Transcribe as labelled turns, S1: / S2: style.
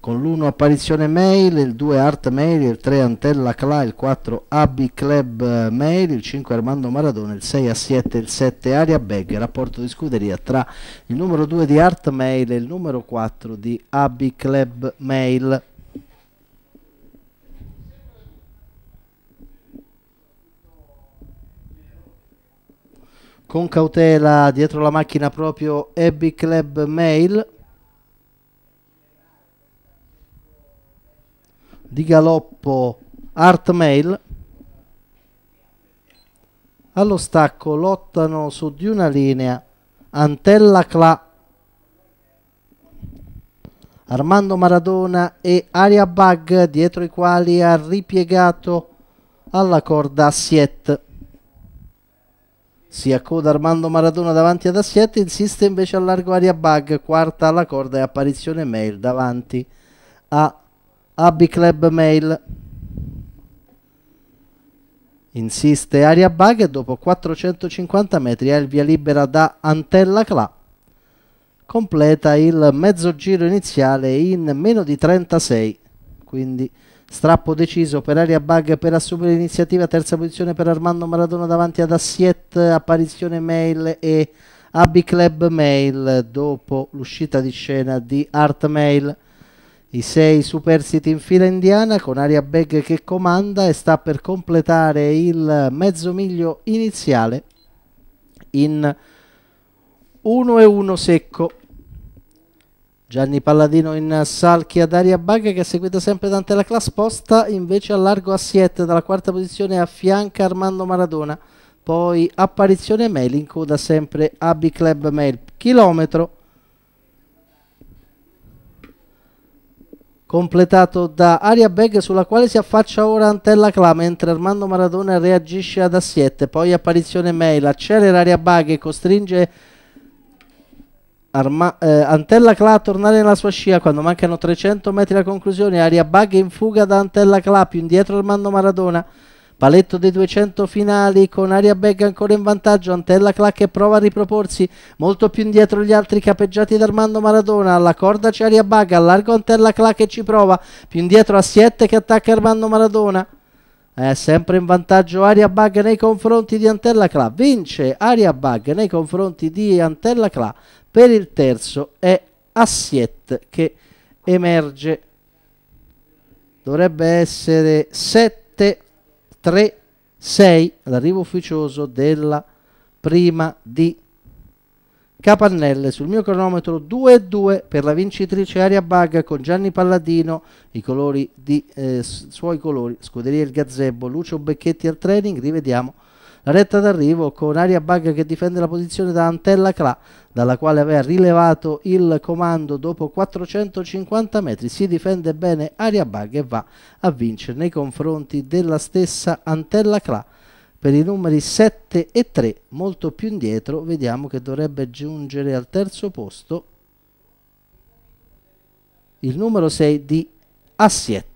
S1: con l'1 apparizione mail, il 2 art mail, il 3 Antella Cla, il 4 Abby Club mail, il 5 Armando Maradona, il 6 Assiette, il 7 Aria bag, rapporto di scuderia tra il numero 2 di art mail e il numero 4 di Abby Club mail. Con cautela dietro la macchina proprio Abby Club Mail. di galoppo Art Mail allo stacco lottano su di una linea Antella Cla Armando Maradona e Aria Bug dietro i quali ha ripiegato alla corda Assiet si accoda Armando Maradona davanti ad Assiet insiste invece a largo Aria Bug quarta alla corda e apparizione Mail davanti a Abby Club Mail. Insiste aria bug e dopo 450 metri ha il via libera da Antella Cla. Completa il mezzo giro iniziale in meno di 36. Quindi strappo deciso per aria bug per assumere l'iniziativa. Terza posizione per Armando Maradona davanti ad Assiet, apparizione mail e Abby Club Mail dopo l'uscita di scena di Art Mail. I sei superstiti in fila indiana con Aria Beg che comanda e sta per completare il mezzo miglio iniziale in 1 e 1 secco. Gianni Palladino in salchi ad Aria Bag che è seguita sempre da la Class Posta, invece a largo a 7 dalla quarta posizione affianca Armando Maradona. Poi apparizione Mail in coda sempre a B Club Mail. Chilometro completato da Aria Beg sulla quale si affaccia ora Antella Cla mentre Armando Maradona reagisce ad Assiette poi apparizione Mail accelera Aria Bag e costringe Arma eh, Antella Cla a tornare nella sua scia quando mancano 300 metri alla conclusione Aria Bag in fuga da Antella Cla più indietro Armando Maradona Paletto dei 200 finali con Aria bag ancora in vantaggio, Antella Clac che prova a riproporsi, molto più indietro gli altri capeggiati da Armando Maradona, alla corda c'è Aria Bag, allargo Antella Clac che ci prova, più indietro a Siette che attacca Armando Maradona. È sempre in vantaggio Aria Bag nei confronti di Antella Cla. Vince Aria Bag nei confronti di Antella Cla. Per il terzo è Assiet che emerge. Dovrebbe essere 7 3, 6 l'arrivo ufficioso della prima di Capannelle sul mio cronometro 2 2 per la vincitrice Aria Bagga con Gianni Palladino, i colori di, eh, suoi colori, Scuderia il Gazebo, Lucio Becchetti al training, rivediamo la retta d'arrivo con aria bug che difende la posizione da Antella Cla, dalla quale aveva rilevato il comando dopo 450 metri, si difende bene aria bug e va a vincere nei confronti della stessa Antella Cla per i numeri 7 e 3 molto più indietro vediamo che dovrebbe giungere al terzo posto il numero 6 di Assiet